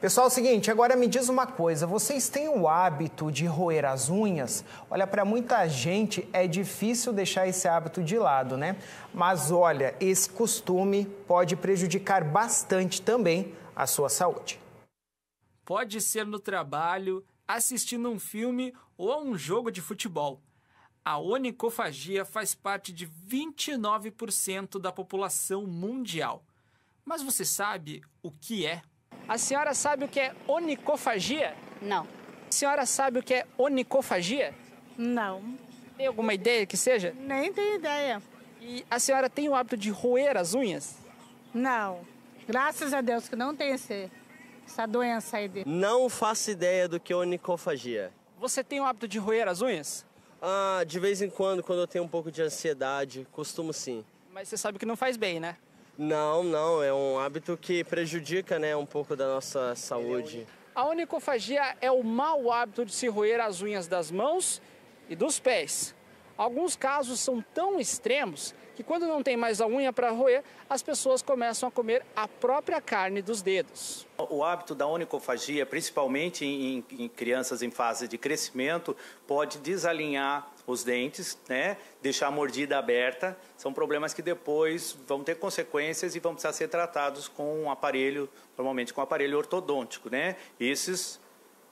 Pessoal, é o seguinte, agora me diz uma coisa, vocês têm o hábito de roer as unhas? Olha, para muita gente é difícil deixar esse hábito de lado, né? Mas olha, esse costume pode prejudicar bastante também a sua saúde. Pode ser no trabalho, assistindo um filme ou a um jogo de futebol. A onicofagia faz parte de 29% da população mundial. Mas você sabe o que é a senhora sabe o que é onicofagia? Não. A senhora sabe o que é onicofagia? Não. Tem alguma ideia que seja? Nem tenho ideia. E a senhora tem o hábito de roer as unhas? Não. Graças a Deus que não tem esse, essa doença aí dele. Não faço ideia do que é onicofagia. Você tem o hábito de roer as unhas? Ah, de vez em quando, quando eu tenho um pouco de ansiedade, costumo sim. Mas você sabe que não faz bem, né? Não, não, é um hábito que prejudica né, um pouco da nossa saúde. A onicofagia é o mau hábito de se roer as unhas das mãos e dos pés. Alguns casos são tão extremos que quando não tem mais a unha para roer, as pessoas começam a comer a própria carne dos dedos. O hábito da onicofagia, principalmente em, em crianças em fase de crescimento, pode desalinhar os dentes, né? deixar a mordida aberta, são problemas que depois vão ter consequências e vão precisar ser tratados com um aparelho, normalmente com um aparelho ortodôntico. Né? Esses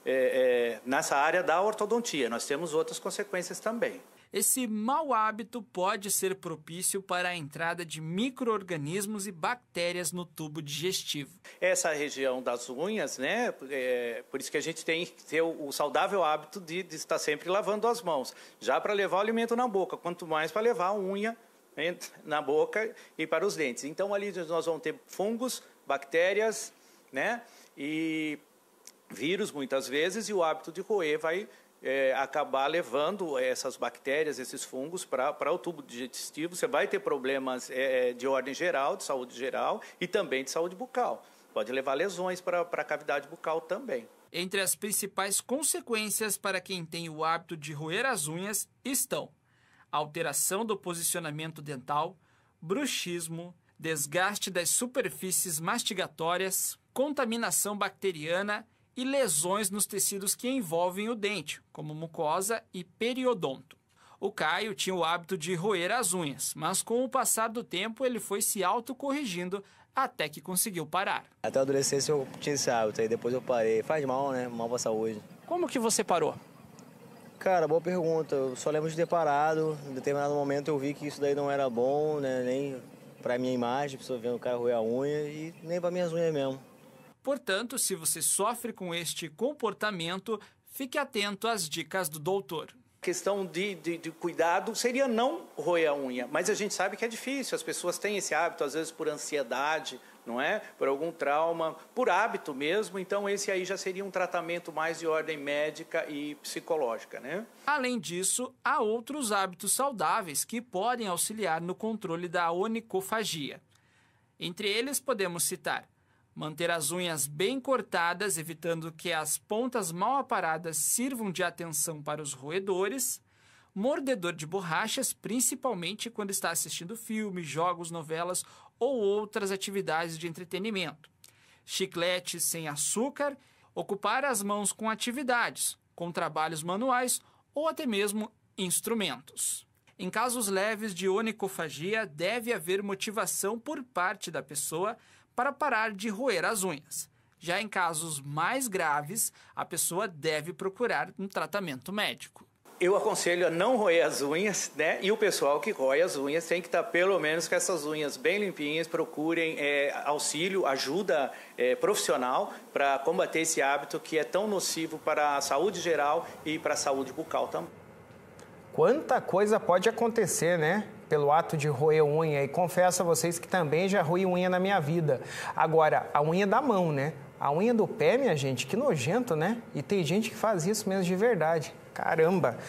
é, é, nessa área da ortodontia. Nós temos outras consequências também. Esse mau hábito pode ser propício para a entrada de micro-organismos e bactérias no tubo digestivo. Essa região das unhas, né? É, por isso que a gente tem que ter o, o saudável hábito de, de, estar sempre lavando as mãos. Já para levar o alimento na boca, quanto mais para levar a unha né, na boca e para os dentes. Então ali nós vamos ter fungos, bactérias, né? E vírus, muitas vezes, e o hábito de roer vai é, acabar levando essas bactérias, esses fungos para o tubo digestivo. Você vai ter problemas é, é, de ordem geral, de saúde geral e também de saúde bucal. Pode levar lesões para a cavidade bucal também. Entre as principais consequências para quem tem o hábito de roer as unhas estão alteração do posicionamento dental, bruxismo, desgaste das superfícies mastigatórias, contaminação bacteriana e lesões nos tecidos que envolvem o dente, como mucosa e periodonto. O Caio tinha o hábito de roer as unhas, mas com o passar do tempo ele foi se autocorrigindo até que conseguiu parar. Até a adolescência eu tinha esse hábito, aí depois eu parei. Faz mal, né? Mal pra saúde. Como que você parou? Cara, boa pergunta. Eu só lembro de ter parado. Em determinado momento eu vi que isso daí não era bom, né? Nem pra minha imagem, pessoa vendo o cara roer a unha e nem pra minhas unhas mesmo. Portanto, se você sofre com este comportamento, fique atento às dicas do doutor questão de, de, de, cuidado seria não roer a unha, mas a gente sabe que é difícil, as pessoas têm esse hábito, às vezes por ansiedade, não é? Por algum trauma, por hábito mesmo, então esse aí já seria um tratamento mais de ordem médica e psicológica, né? Além disso, há outros hábitos saudáveis que podem auxiliar no controle da onicofagia. Entre eles podemos citar Manter as unhas bem cortadas, evitando que as pontas mal aparadas sirvam de atenção para os roedores. Mordedor de borrachas, principalmente quando está assistindo filmes, jogos, novelas ou outras atividades de entretenimento. Chiclete sem açúcar. Ocupar as mãos com atividades, com trabalhos manuais ou até mesmo instrumentos. Em casos leves de onicofagia, deve haver motivação por parte da pessoa para parar de roer as unhas. Já em casos mais graves, a pessoa deve procurar um tratamento médico. Eu aconselho a não roer as unhas, né? E o pessoal que roe as unhas tem que estar tá pelo menos com essas unhas bem limpinhas. Procurem é, auxílio, ajuda é, profissional para combater esse hábito que é tão nocivo para a saúde geral e para a saúde bucal também. Quanta coisa pode acontecer, né? pelo ato de roer unha. E confesso a vocês que também já roi unha na minha vida. Agora, a unha da mão, né? A unha do pé, minha gente, que nojento, né? E tem gente que faz isso mesmo de verdade. Caramba!